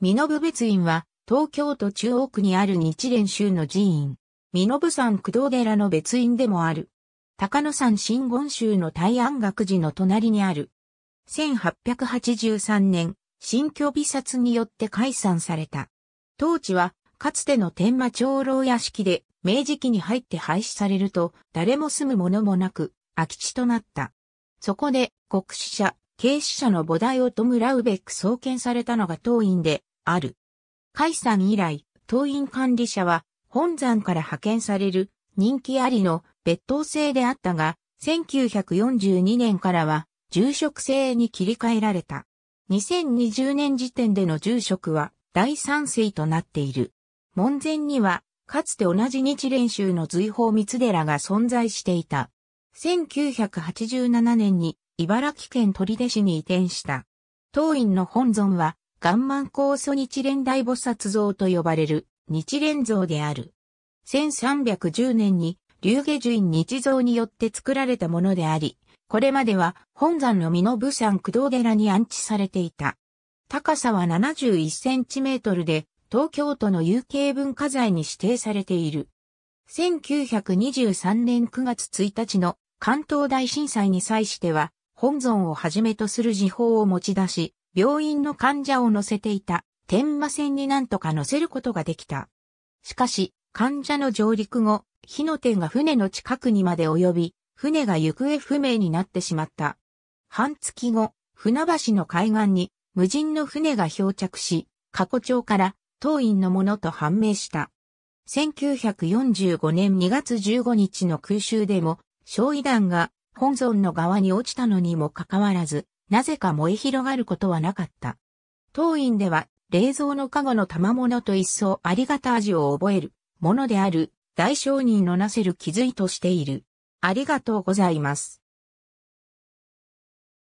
身延別院は、東京都中央区にある日蓮宗の寺院。身延山工藤寺の別院でもある。高野山真言宗の大安学寺の隣にある。1883年、新居美殺によって解散された。当地は、かつての天馬長老屋敷で、明治期に入って廃止されると、誰も住むものもなく、空き地となった。そこで、国史者、警視者の菩提を弔うべく創建されたのが当院で、ある。解散以来、党員管理者は本山から派遣される人気ありの別当制であったが、1942年からは住職制に切り替えられた。2020年時点での住職は第三世となっている。門前には、かつて同じ日練習の随法三寺が存在していた。1987年に茨城県取手市に移転した。当院の本尊は岩満高祖日蓮大菩薩像と呼ばれる日蓮像である。1310年に龍下樹院日像によって作られたものであり、これまでは本山の身の武山駆動寺に安置されていた。高さは71センチメートルで、東京都の有形文化財に指定されている。1923年9月1日の関東大震災に際しては、本尊をはじめとする時報を持ち出し、病院の患者を乗せていた天馬線になんとか乗せることができた。しかし、患者の上陸後、火の手が船の近くにまで及び、船が行方不明になってしまった。半月後、船橋の海岸に無人の船が漂着し、過去町から当院のものと判明した。1945年2月15日の空襲でも、焼夷弾が本尊の側に落ちたのにもかかわらず、なぜか燃え広がることはなかった。当院では、冷蔵の加護の賜物と一層ありがた味を覚えるものである、大商人のなせる気づいとしている。ありがとうございます。